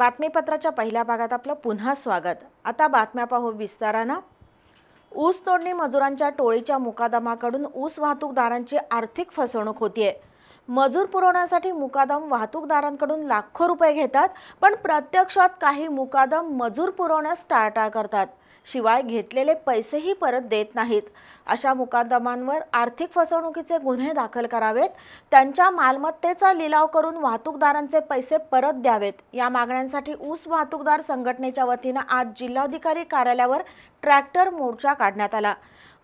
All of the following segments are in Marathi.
बातमीपत्राच्या पहिल्या भागात आपलं पुन्हा स्वागत आता बातम्या पाहू विस्तारानं ऊस तोडणी मजुरांच्या टोळीच्या मुकादमाकडून ऊस वाहतूकदारांची आर्थिक फसवणूक होतीये मजूर पुरवण्यासाठी मुकादम वाहतूकदारांकडून लाखो रुपये घेतात पण प्रत्यक्षात काही मुकादम मजूर पुरवण्यास टाळटाळ करतात शिवाय घेतलेले पैसेही परत देत नाहीत अशा मुकादमांवर आर्थिक फसवणुकीचे गुन्हे दाखल करावेत त्यांच्या मालमत्तेचा लिलाव करून वाहतूकदारांचे पैसे परत द्यावेत या मागण्यांसाठी ऊस वाहतूकदार संघटनेच्या वतीनं आज जिल्हाधिकारी कार्यालयावर ट्रॅक्टर मोर्चा काढण्यात आला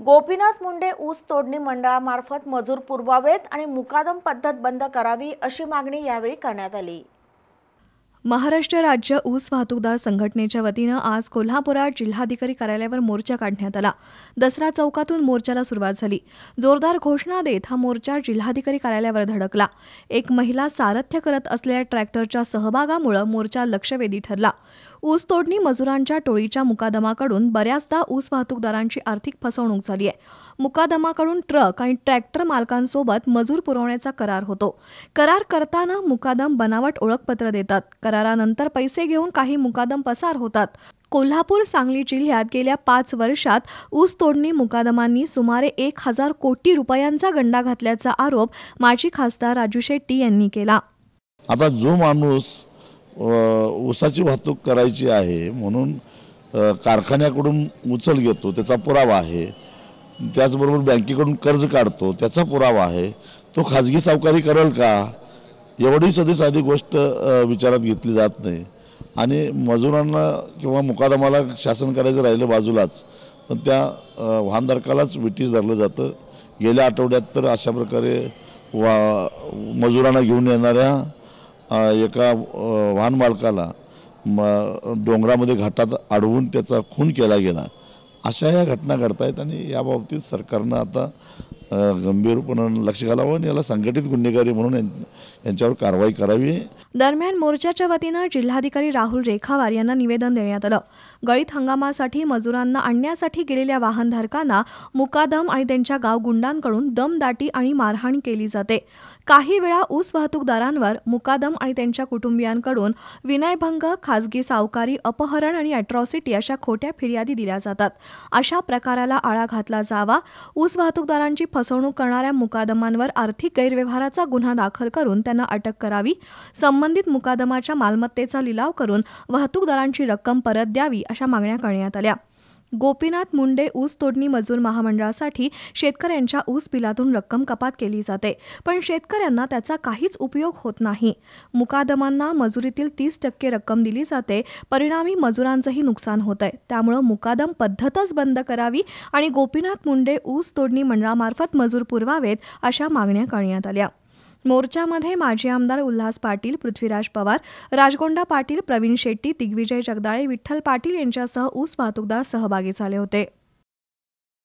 गोपीनाथ मुंडे ऊस तोडणी मंडळामार्फत मजूर पुरवावेत आणि मुकादम पद्धत बंद करावी अशी मागणी यावेळी करण्यात आली महाराष्ट्र राज्य ऊस वाहतूकदार संघटनेच्या वतीनं आज कोल्हापुरात जिल्हाधिकारी कार्यालयावर मोर्चा काढण्यात आला दसरा चौकातून मोर्चाला सुरुवात झाली जोरदार घोषणा देत हा मोर्चा जिल्हाधिकारी कार्यालयावर धडकला एक महिला सारथ्य करत असलेल्या ट्रॅक्टरच्या सहभागामुळे मोर्चा लक्षवेधी ठरला ऊसतोडणी मजुरांच्या टोळीच्या मुकादमाकडून बऱ्याचदा ऊस वाहतूकदारांची आर्थिक फसवणूक झाली आहे मुकादमाकडून ट्रक आणि ट्रॅक्टर मालकांसोबत मजूर पुरवण्याचा करार होतो करार करताना मुकादम बनावट ओळखपत्र देतात करारानंतर पैसे घेऊन काही मुकादम पसार होतात कोल्हापूर सांगली जिल्ह्यात गेल्या पाच वर्षात ऊस तोडणी मुकादमांनी सुमारे एक हजार कोटी रुपयांचा गंडा घातल्याचा आरोप माजी खासदार राजू शेट्टी यांनी केला आता जो माणूस ऊसाची वाहतूक करायची आहे म्हणून कारखान्याकडून उचल घेतो त्याचा पुरावा आहे त्याचबरोबर बँकेकडून कर्ज काढतो त्याचा पुरावा आहे तो खाजगी सावकारी करेल का एवढी सधी साधी गोष्ट विचारात घेतली जात नाही आणि मजुरांना किंवा मुकादमाला शासन करायचं राहिलं बाजूलाच पण त्या वाहनधारकालाच विटीस धरलं जातं गेल्या आठवड्यात तर अशा प्रकारे वा मजुरांना घेऊन येणाऱ्या एका मालकाला म डोंगरामध्ये घाटात अडवून त्याचा खून केला गेला अशा या घटना घडत आहेत आणि याबाबतीत सरकारनं आता गंभीरपणे लक्ष घालावं आणि याला संघटित गुन्हेगारी म्हणून यांच्यावर कारवाई करावी दरम्यान मोर्चाच्या वतीनं जिल्हाधिकारी राहुल रेखावार यांना निवेदन देण्यात आलं गळीत हंगामासाठी मजुरांना आणण्यासाठी गेलेल्या वाहनधारकांना मुकादम आणि त्यांच्या गावगुंडांकडून दमदाटी आणि मारहाण केली जाते काही वेळा ऊस वाहतूकदारांवर मुकादम आणि त्यांच्या कुटुंबियांकडून विनयभंग खाजगी सावकारी अपहरण आणि अॅट्रॉसिटी अशा खोट्या फिर्यादी दिल्या जातात अशा प्रकाराला आळा घातला जावा ऊस वाहतूकदारांची फसवणूक करणाऱ्या मुकादमांवर आर्थिक गैरव्यवहाराचा गुन्हा दाखल करून त्यांना अटक करावी संबंधित मुकादमाच्या मालमत्तेचा लिलाव करून वाहतूकदारांची रक्कम परत द्यावी अशा मागण्या करण्यात आल्या गोपीनाथ मुंडे ऊस तोडणी मजूर महामंडळासाठी शेतकऱ्यांच्या ऊस बिलातून रक्कम कपात केली जाते पण शेतकऱ्यांना त्याचा काहीच उपयोग होत नाही मुकादमांना मजुरीतील तीस टक्के रक्कम दिली जाते परिणामी मजुरांचंही नुकसान होत आहे त्यामुळं मुकादम पद्धतच बंद करावी आणि गोपीनाथ मुंडे ऊस तोडणी मंडळामार्फत मजूर पुरवावेत अशा मागण्या करण्यात आल्या मोर्चामध्ये माजी आमदार उल्हास पाटील पृथ्वीराज पवार राजगोंडा पाटील प्रवीण शेट्टी दिग्विजय जगदाळे विठ्ठल पाटील यांच्यासह ऊस वाहतूकदार सहभागी झाले होते